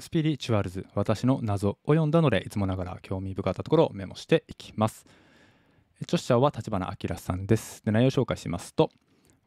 スピリチュアルズ私の謎を読んだのでいつもながら興味深かったところをメモしていきます著者は立花明さんですで内容紹介しますと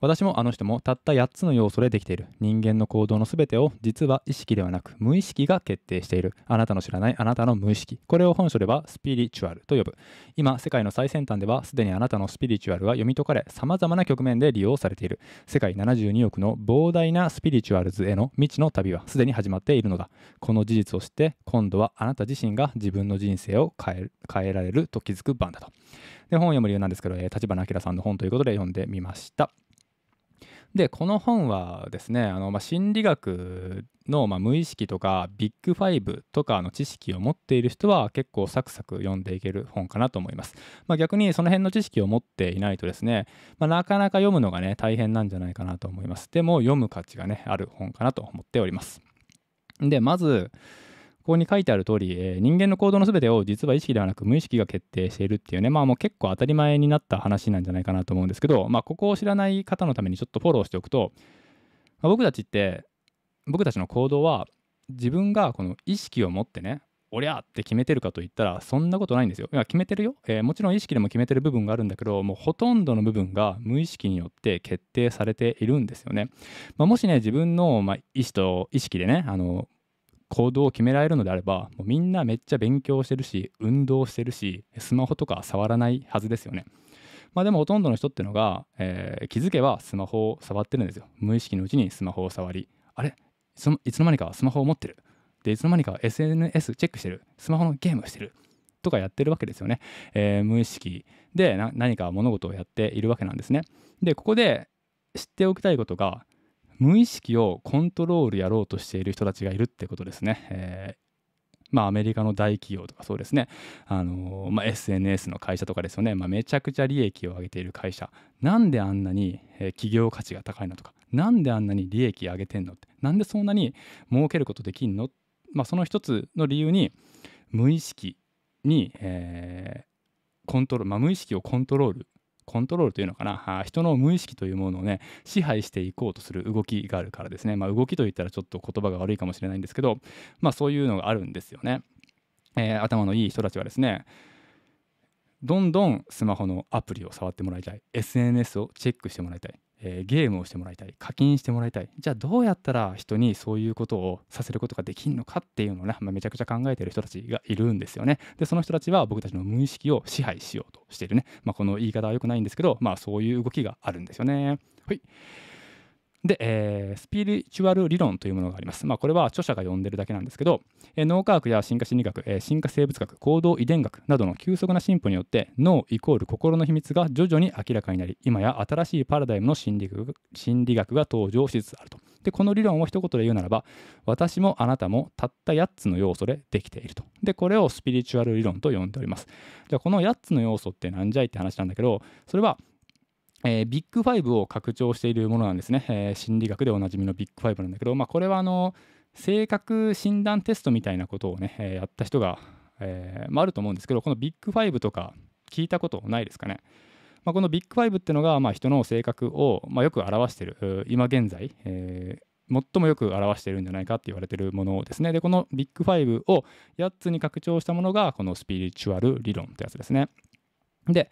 私もあの人もたった8つの要素でできている人間の行動の全てを実は意識ではなく無意識が決定しているあなたの知らないあなたの無意識これを本書ではスピリチュアルと呼ぶ今世界の最先端ではすでにあなたのスピリチュアルは読み解かれさまざまな局面で利用されている世界72億の膨大なスピリチュアルズへの未知の旅はすでに始まっているのだこの事実を知って今度はあなた自身が自分の人生を変え変えられると気づく番だとで本を読む理由なんですけど、えー、立花明さんの本ということで読んでみましたでこの本はですねあの、まあ、心理学の、まあ、無意識とかビッグファイブとかの知識を持っている人は結構サクサク読んでいける本かなと思います、まあ、逆にその辺の知識を持っていないとですね、まあ、なかなか読むのがね大変なんじゃないかなと思いますでも読む価値がねある本かなと思っておりますでまずここに書いてある通り、えー、人間の行動の全てを実は意識ではなく無意識が決定しているっていうね、まあもう結構当たり前になった話なんじゃないかなと思うんですけど、まあここを知らない方のためにちょっとフォローしておくと、まあ、僕たちって、僕たちの行動は自分がこの意識を持ってね、おりゃって決めてるかといったらそんなことないんですよ。いや決めてるよ、えー、もちろん意識でも決めてる部分があるんだけど、もうほとんどの部分が無意識によって決定されているんですよね。まあ、もしね、自分の、まあ、意思と意識でね、あの行動を決められるのであればもうみんなめっちゃ勉強してるし運動してるしスマホとか触らないはずですよね。まあでもほとんどの人ってのが、えー、気づけばスマホを触ってるんですよ。無意識のうちにスマホを触りあれいつの間にかスマホを持ってるでいつの間にか SNS チェックしてるスマホのゲームしてるとかやってるわけですよね。えー、無意識で何か物事をやっているわけなんですね。でここで知っておきたいことが無意識をコントロールやろうとしている人たちがいるってことですね。えーまあ、アメリカの大企業とかそうですね、あのー、まあ、SNS の会社とかですよね、まあ、めちゃくちゃ利益を上げている会社なんであんなに、えー、企業価値が高いのとかなんであんなに利益上げてんのってなんでそんなに儲けることできんの、まあ、その一つの理由に無意識に、えー、コントロール、まあ、無意識をコントロールコントロールというのかな人の無意識というものをね支配していこうとする動きがあるからですね、まあ、動きといったらちょっと言葉が悪いかもしれないんですけど、まあ、そういうのがあるんですよね、えー、頭のいい人たちはですねどんどんスマホのアプリを触ってもらいたい SNS をチェックしてもらいたいえー、ゲームをしてもらいたい課金してもらいたいじゃあどうやったら人にそういうことをさせることができるのかっていうのをね、まあ、めちゃくちゃ考えてる人たちがいるんですよねでその人たちは僕たちの無意識を支配しようとしているね、まあ、この言い方は良くないんですけど、まあ、そういう動きがあるんですよねはいで、えー、スピリチュアル理論というものがあります。まあ、これは著者が読んでるだけなんですけど、えー、脳科学や進化心理学、えー、進化生物学、行動遺伝学などの急速な進歩によって、脳イコール心の秘密が徐々に明らかになり、今や新しいパラダイムの心理学心理学が登場しつつあると。で、この理論を一言で言うならば、私もあなたもたった8つの要素でできていると。で、これをスピリチュアル理論と呼んでおります。じゃあ、この8つの要素ってなんじゃいって話なんだけど、それはえー、ビッグブを拡張しているものなんですね、えー、心理学でおなじみのビッグ5なんだけど、まあ、これはあの性格診断テストみたいなことをね、えー、やった人が、えまあ、あると思うんですけどこのビッグ5とか聞いたことないですかね、まあ、このビッグ5っていうのが、まあ、人の性格を、まよく表している今現在、え最もよく表しているんじゃないかって言われているものですねでこのビッグ5を8つに拡張したものがこのスピリチュアル理論ってやつですねで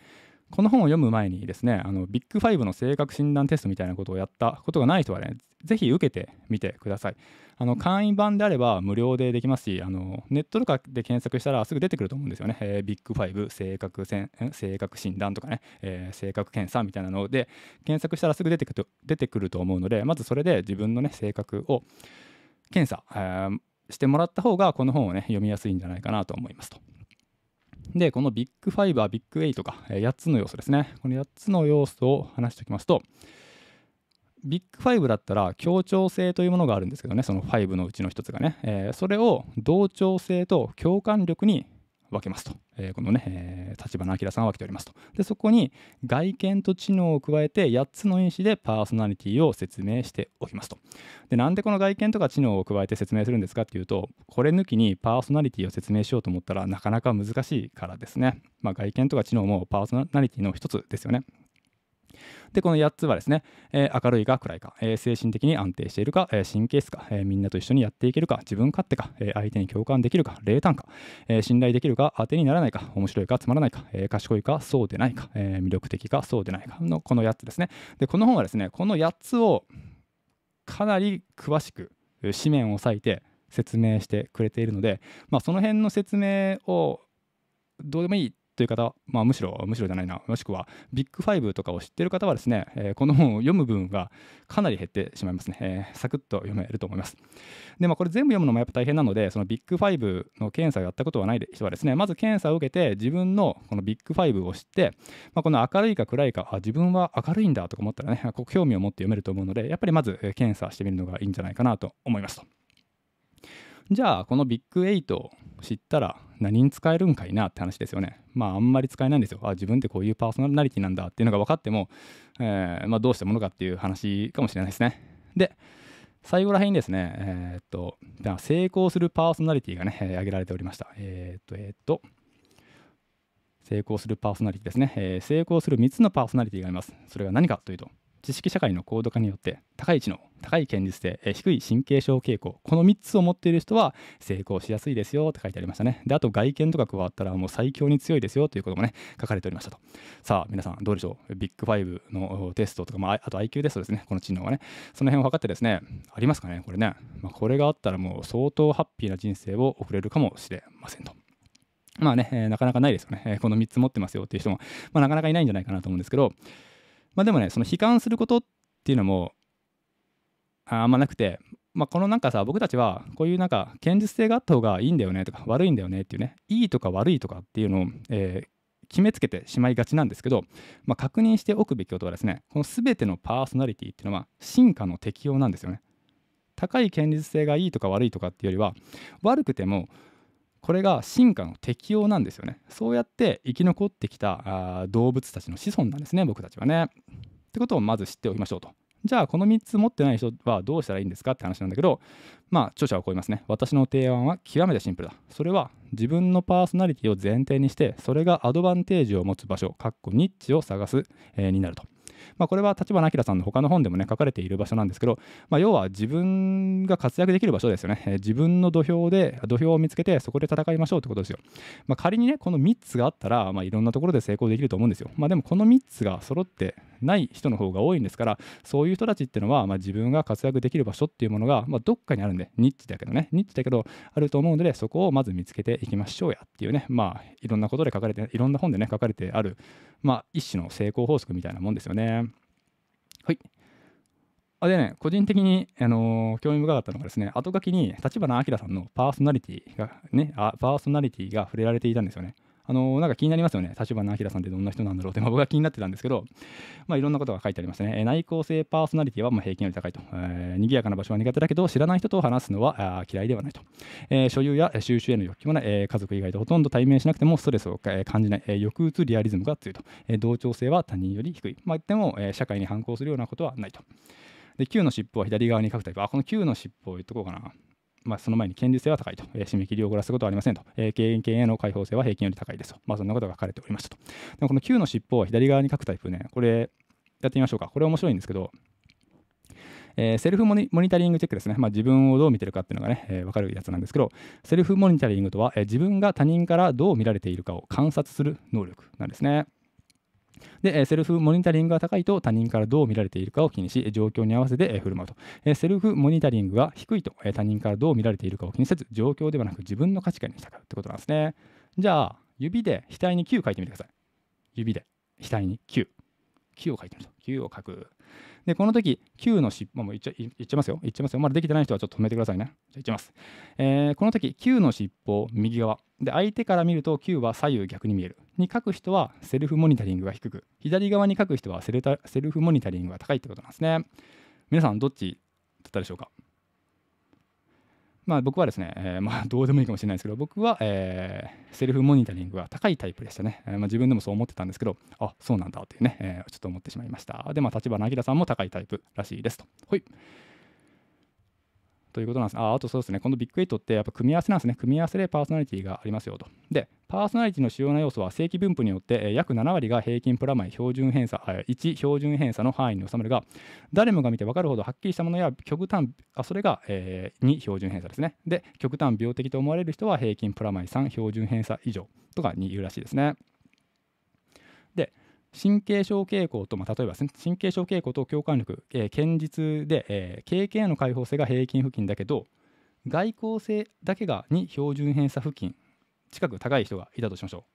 この本を読む前にですねあのビッグ5の性格診断テストみたいなことをやったことがない人はねぜひ受けてみてくださいあの会員版であれば無料でできますしあのネットとかで検索したらすぐ出てくると思うんですよね、えー、ビッグ5性格性格診断とかね、えー、性格検査みたいなので検索したらすぐ出てくると出てくると思うのでまずそれで自分のね性格を検査、えー、してもらった方がこの本をね読みやすいんじゃないかなと思いますと。で、このビッグファイ5はビッグエイ8か、え8つの要素ですね。この8つの要素を話しておきますと、ビッグファイブだったら協調性というものがあるんですけどね、そのファイブのうちの1つがね、えー、それを同調性と共感力に分けますと、えー、このね、えー、立花明さんは分けておりますとでそこに外見と知能を加えて8つの因子でパーソナリティを説明しておきますとでなんでこの外見とか知能を加えて説明するんですかっていうとこれ抜きにパーソナリティを説明しようと思ったらなかなか難しいからですね、まあ、外見とか知能もパーソナリティの一つですよねで、この8つはですね、えー、明るいか暗いか、えー、精神的に安定しているか、えー、神経質か、えみんなと一緒にやっていけるか、自分勝手か、え相手に共感できるか、冷淡か、え信頼できるか、当てにならないか、面白いか、つまらないか、え賢いか、そうでないか、え魅力的か、そうでないかのこの8つですね。で、この本はですね、この8つをかなり詳しく、紙面を割いて説明してくれているので、まあ、その辺の説明をどうでもいいという方、まあ、むしろ、むしろじゃないな、もしくはビッグ5とかを知っている方はですね、えー、この本を読む分がかなり減ってしまいますね。えー、サクッと読めると思います。で、まあ、これ全部読むのもやっぱ大変なので、そのビッグ5の検査をやったことはない人はですね、まず検査を受けて、自分のこのビッグ5を知って、まあ、この明るいか暗いか、あ、自分は明るいんだとか思ったらね、こう興味を持って読めると思うので、やっぱりまず検査してみるのがいいんじゃないかなと思いますと。じゃあ、このビッグ8を知ったら、何に使えるんかいなって話ですよね。まああんまり使えないんですよ。あ自分ってこういうパーソナリティなんだっていうのが分かっても、えー、まあ、どうしたものかっていう話かもしれないですね。で最後らへんにですね、えー、っと成功するパーソナリティがね、え挙げられておりました。えー、っとえっと成功するパーソナリティですね、え成功する3つのパーソナリティがあります。それが何かというと知識社会の高度化によって高い知能高い堅実性、え低い神経症傾向この3つを持っている人は成功しやすいですよって書いてありましたねであと外見とか加わったらもう最強に強いですよということもね書かれておりましたとさあ皆さんどうでしょうビッグ5のテストとか、まあ、あと IQ テストですねこの知能はねその辺を測ってですねありますかねこれね、まあ、これがあったらもう相当ハッピーな人生を送れるかもしれませんとまあね、えー、なかなかないですよね、えー、この3つ持ってますよっていう人も、まあ、なかなかいないんじゃないかなと思うんですけどまあでもねその悲観することっていうのもあんまなくて、まあ、このなんかさ僕たちはこういうなんか堅実性があった方がいいんだよねとか悪いんだよねっていうねいいとか悪いとかっていうのを、えー、決めつけてしまいがちなんですけど、まあ、確認しておくべきことはですねこの全てのパーソナリティっていうのは進化の適用なんですよね高い堅実性がいいとか悪いとかっていうよりは悪くてもこれが進化の適応なんですよねそうやって生き残ってきた動物たちの子孫なんですね僕たちはねってことをまず知っておきましょうとじゃあこの3つ持ってない人はどうしたらいいんですかって話なんだけどまあ著者はこう言いますね私の提案は極めてシンプルだそれは自分のパーソナリティを前提にしてそれがアドバンテージを持つ場所かっこニッチを探す、えー、になるとまあ、これは立花明さんの他の本でもね書かれている場所なんですけど、まあ、要は自分が活躍できる場所ですよね、えー、自分の土俵で土俵を見つけてそこで戦いましょうってことですよ、まあ、仮にねこの3つがあったら、まあ、いろんなところで成功できると思うんですよ、まあ、でもこの3つが揃ってない人の方が多いんですからそういう人たちっていうのは、まあ、自分が活躍できる場所っていうものが、まあ、どっかにあるんでニッチだけどねニッチだけどあると思うのでそこをまず見つけていきましょうやっていうねまあいろんなことで書かれていろんな本でね書かれてある、まあ、一種の成功法則みたいなもんですよね。はいあでね、個人的に、あのー、興味深かったのがですね、後書きに立花明さんのパーソナリティがねあ、パーソナリティが触れられていたんですよね。あのなんか気になりますよね立花明さんってどんな人なんだろうって、ま 僕は気になってたんですけど、まあ、いろんなことが書いてありましたね、内向性パーソナリティはまあ平均より高いと、えー、賑やかな場所は苦手だけど知らない人と話すのはあ嫌いではないと、えー、所有や収集への欲求もない、えー、家族以外とほとんど対面しなくてもストレスを、え感じない、えー、抑うつリアリズムが強いと、えー、同調性は他人より低い、まあ、でも、えー、社会に反抗するようなことはないとで9の尻尾は左側に書くタイプあこの9の尻尾を言っとこうかなまあ、その前に権利性は高いと、えー、締め切りを遅らすことはありませんと、えー、経営権への開放性は平均より高いですと、まあ、そんなことが書かれておりましたと。でもこの Q の尻尾は左側に書くタイプね、これやってみましょうか。これ面白いんですけど、えー、セルフモニタリングチェックですね、まあ、自分をどう見てるかっていうのがね、えー、分かるやつなんですけど、セルフモニタリングとは、えー、自分が他人からどう見られているかを観察する能力なんですね。で、セルフモニタリングが高いと他人からどう見られているかを気にし、状況に合わせて振る舞うと。セルフモニタリングが低いと他人からどう見られているかを気にせず、状況ではなく自分の価値観に従うってことなんですね。じゃあ、指で額に9書いてみてください。指で額に9。9を書いてみると。9を書く。で、この時、9の尻尾もいっちゃいっちゃいますよ。いっちゃいますよ。まだできてない人はちょっと止めてくださいね。じゃあ、いっちゃいます。えー、この時、9の尻尾、右側。で、相手から見ると9は左右逆に見える。に書く人はセルフモニタリングが低く左側に書く人はセルタセルフモニタリングが高いってことなんですね皆さんどっちだったでしょうかまあ僕はですね、えー、まあ どうでもいいかもしれないですけど僕は、えー、セルフモニタリングが高いタイプでしたね、えー、まあ自分でもそう思ってたんですけどあそうなんだっていうね、えー、ちょっと思ってしまいましたでまあ立花明さんも高いタイプらしいですとはいということなんです。ああとそうですね、このビッグエイトってやっぱ組み合わせなんですね。組み合わせでパーソナリティがありますよと。で、パーソナリティの主要な要素は正規分布によって約7割が平均プラマイ標準偏差1標準偏差の範囲に収まるが誰もが見て分かるほどはっきりしたものや極端あそれが、え2標準偏差ですねで極端病的と思われる人は平均プラマイ3標準偏差以上とかに言うらしいですねで神経症傾向と、まあ、例えば、ね、神経症傾向と共感力、えー、堅実で、えー、経験への開放性が平均付近だけど外交性だけが2標準偏差付近近く高い人がいたとしましょ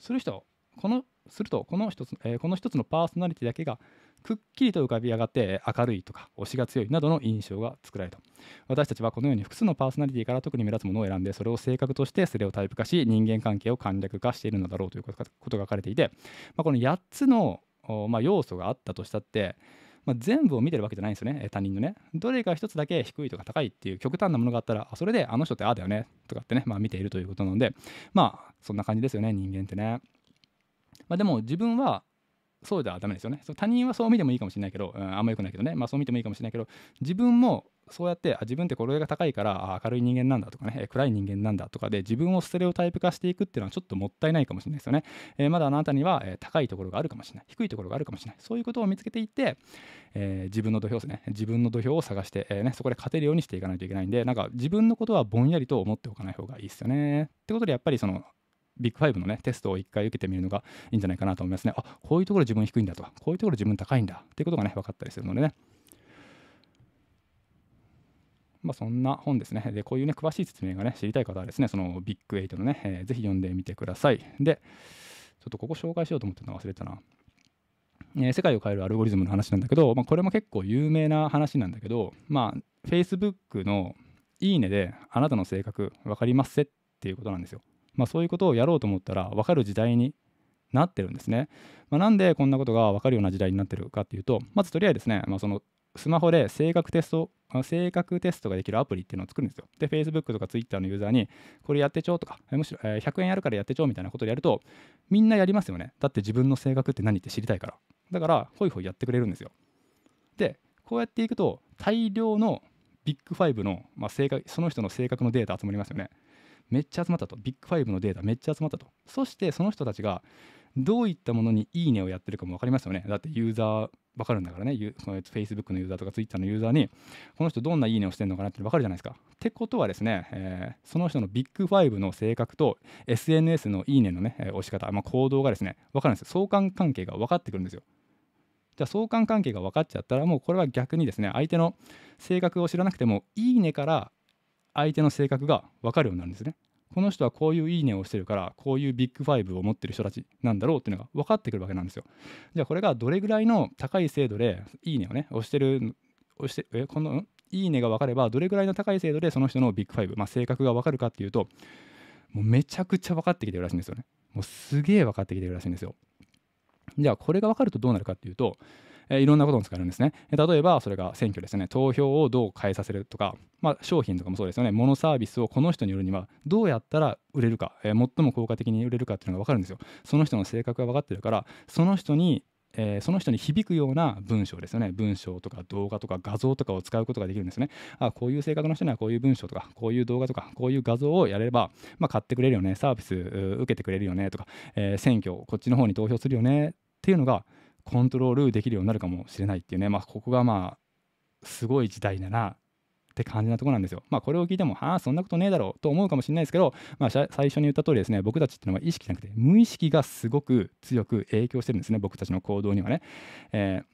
う。する人このするとこの一つ、えー、この一つのパーソナリティだけがくっきりと浮かび上がって明るいとか推しが強いなどの印象が作られた私たちはこのように複数のパーソナリティから特に目立つものを選んでそれを性格としてスレオタイプ化し人間関係を簡略化しているのだろうということが書かれていて、まあ、この8つの、まあ、要素があったとしたってまあ、全部を見てるわけじゃないんですよね、他人のね。どれか一つだけ低いとか高いっていう極端なものがあったら、それであの人ってああだよねとかってね、まあ、見ているということなので、まあそんな感じですよね、人間ってね。まあ、でも自分はそうではダメですよね。そ他人はそう見てもいいかもしれないけど、うん、あんま良くないけどね、まあ、そう見てもいいかもしれないけど、自分もそうやってあ自分ってこれが高いからあ明るい人間なんだとかね暗い人間なんだとかで自分をステレオタイプ化していくっていうのはちょっともったいないかもしれないですよね、えー、まだあなたには、え高いところがあるかもしれない低いところがあるかもしれないそういうことを見つけていって、えー、自分の土俵ですね自分の土俵を探して、えー、ね、そこで勝てるようにしていかないといけないんでなんか自分のことはぼんやりと思っておかない方がいいですよねってことでやっぱりそのビッグファイブのね、テストを一回受けてみるのがいいんじゃないかなと思いますね。あ、こういうところ自分低いんだとか、こういうところ自分高いんだっていうことがね、分かったりするのでね。まあ、そんな本ですね。で、こういうね、詳しい説明がね、知りたい方はですね、そのビッグエイトのね、えー、ぜひ読んでみてください。で、ちょっとここ紹介しようと思ってたの忘れたな。えー、世界を変えるアルゴリズムの話なんだけど、まあ、これも結構有名な話なんだけど、まあ、Facebook のいいねであなたの性格分かりますせっていうことなんですよ。まあ、そういうことをやろうと思ったら分かる時代になってるんですね。まあ、なんでこんなことが分かるような時代になってるかっていうと、まずとりあえずですね、まあ、そのスマホで性格テスト性格テストができるアプリっていうのを作るんですよ。で、Facebook とか Twitter のユーザーに、これやってちょうとか、むしろ、えー、100円やるからやってちょうみたいなことをやると、みんなやりますよね。だって自分の性格って何って知りたいから。だから、ほいほいやってくれるんですよ。で、こうやっていくと、大量のビッグ5の、まあ、性格、その人の性格のデータ集まりますよね。めっちゃ集まったと。ビッグ5のデータめっちゃ集まったと。そして、その人たちが、どういったものにいいねをやってるかも分かりますよね。だってユーザー分かるんだからね、そ Facebook のユーザーとか Twitter のユーザーに、この人どんないいねをしてるのかなって分かるじゃないですか。ってことはですね、えー、その人のビッグ5の性格と SNS のいいねのね、え押し方、まあ、行動がですね、分かるんですよ。相関関係が分かってくるんですよ。じゃあ相関関係が分かっちゃったら、もうこれは逆にですね、相手の性格を知らなくても、いいねから相手の性格が分かるようになるんですね。この人はこういういいねをしてるからこういうビッグファイブを持ってる人たちなんだろうっていうのが分かってくるわけなんですよじゃあこれがどれぐらいの高い精度でいいねをね押してる押してえこのいいねが分かればどれぐらいの高い精度でその人のビッグファイブ、まあ、性格が分かるかっていうともうめちゃくちゃ分かってきてるらしいんですよねもうすげえ分かってきてるらしいんですよじゃあこれが分かるとどうなるかっていうとえいろんなことに使えるんですね。例えば、それが選挙ですね。投票をどう変えさせるとか、まあ、商品とかもそうですよね。モノサービスをこの人に売るには、どうやったら売れるか、え最も効果的に売れるかっていうのが分かるんですよ。その人の性格が分かってるから、その人にえー、その人に響くような文章ですよね。文章とか動画とか画像とかを使うことができるんですね。あこういう性格の人にはこういう文章とか、こういう動画とか、こういう画像をやれば、まあ、買ってくれるよね、サービス受けてくれるよねとか、えー、選挙、こっちの方に投票するよねっていうのが、コントロールできるようになるかもしれないっていうね、まあ、ここがまあすごい時代だなって感じなとこなんですよ。まあ、これを聞いても、ああ、そんなことねえだろうと思うかもしれないですけど、まあ、最初に言った通りですね、僕たちっていうのは意識じゃなくて、無意識がすごく強く影響してるんですね、僕たちの行動にはね。えー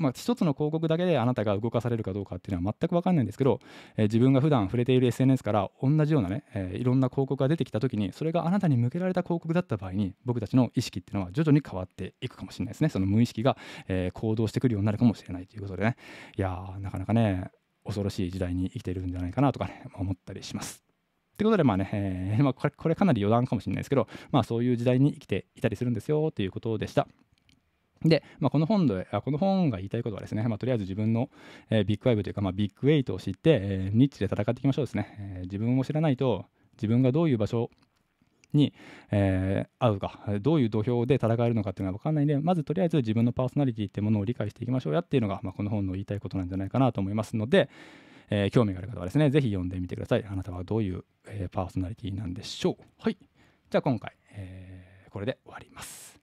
まあ、一つの広告だけであなたが動かされるかどうかっていうのは全く分かんないんですけど、えー、自分が普段触れている SNS から同じようなね、えー、いろんな広告が出てきた時にそれがあなたに向けられた広告だった場合に僕たちの意識っていうのは徐々に変わっていくかもしれないですねその無意識が、えー、行動してくるようになるかもしれないということでねいやなかなかね恐ろしい時代に生きているんじゃないかなとかね思ったりします。ってことで、まあね、えー、まあ、これ、これかなり余談かもしれないですけど、まあそういう時代に生きていたりするんですよということでした。で、まあ、この本であ、この本が言いたいことはですね、まあ、とりあえず自分の、えー、ビッグファイブというか、まあ、ビッグエイトを知って、えー、ニッチで戦っていきましょうですね、えー、自分を知らないと、自分がどういう場所に、えー、合うか、どういう土俵で戦えるのかっていうのは分かんないんで、まずとりあえず自分のパーソナリティってものを理解していきましょうやっていうのが、まあ、この本の言いたいことなんじゃないかなと思いますので、えー、興味がある方はですね、ぜひ読んでみてください。あなたはどういう、えー、パーソナリティなんでしょう。はい。じゃあ今回、えー、これで終わります。